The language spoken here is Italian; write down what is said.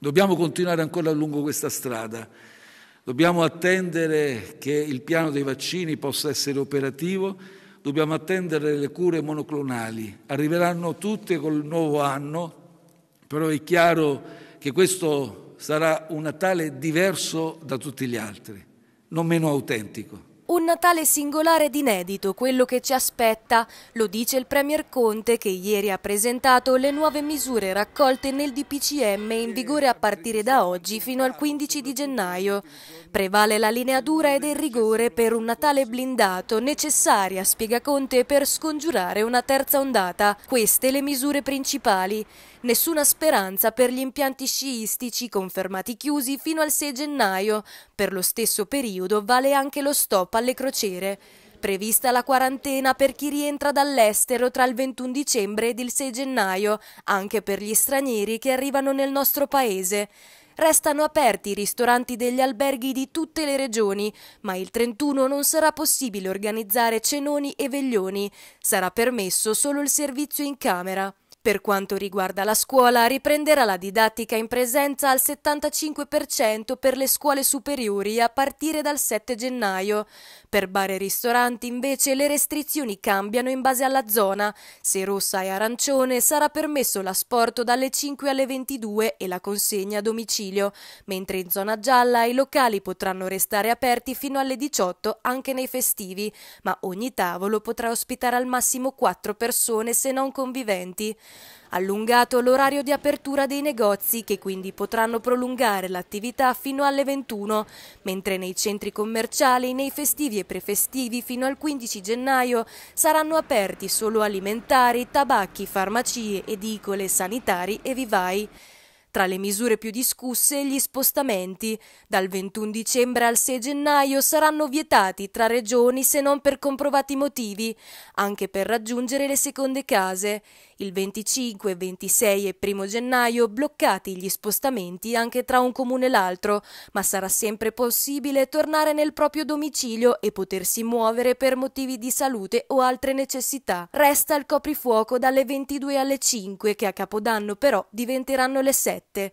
Dobbiamo continuare ancora lungo questa strada, dobbiamo attendere che il piano dei vaccini possa essere operativo, dobbiamo attendere le cure monoclonali. Arriveranno tutte col nuovo anno, però è chiaro che questo sarà un Natale diverso da tutti gli altri, non meno autentico. Un Natale singolare ed inedito, quello che ci aspetta, lo dice il Premier Conte che ieri ha presentato le nuove misure raccolte nel DPCM in vigore a partire da oggi fino al 15 di gennaio. Prevale la linea dura ed il rigore per un Natale blindato, necessaria, spiega Conte, per scongiurare una terza ondata. Queste le misure principali. Nessuna speranza per gli impianti sciistici confermati chiusi fino al 6 gennaio. Per lo stesso periodo vale anche lo stop alle crociere. Prevista la quarantena per chi rientra dall'estero tra il 21 dicembre ed il 6 gennaio, anche per gli stranieri che arrivano nel nostro paese. Restano aperti i ristoranti degli alberghi di tutte le regioni, ma il 31 non sarà possibile organizzare cenoni e veglioni. Sarà permesso solo il servizio in camera. Per quanto riguarda la scuola, riprenderà la didattica in presenza al 75% per le scuole superiori a partire dal 7 gennaio. Per bar e ristoranti invece le restrizioni cambiano in base alla zona. Se rossa e arancione sarà permesso l'asporto dalle 5 alle 22 e la consegna a domicilio, mentre in zona gialla i locali potranno restare aperti fino alle 18 anche nei festivi, ma ogni tavolo potrà ospitare al massimo 4 persone se non conviventi. Allungato l'orario di apertura dei negozi che quindi potranno prolungare l'attività fino alle 21, mentre nei centri commerciali, nei festivi e prefestivi fino al 15 gennaio saranno aperti solo alimentari, tabacchi, farmacie, edicole, sanitari e vivai. Tra le misure più discusse gli spostamenti. Dal 21 dicembre al 6 gennaio saranno vietati tra regioni se non per comprovati motivi, anche per raggiungere le seconde case il 25, 26 e 1 gennaio bloccati gli spostamenti anche tra un comune e l'altro, ma sarà sempre possibile tornare nel proprio domicilio e potersi muovere per motivi di salute o altre necessità. Resta il coprifuoco dalle 22 alle 5 che a Capodanno però diventeranno le 7.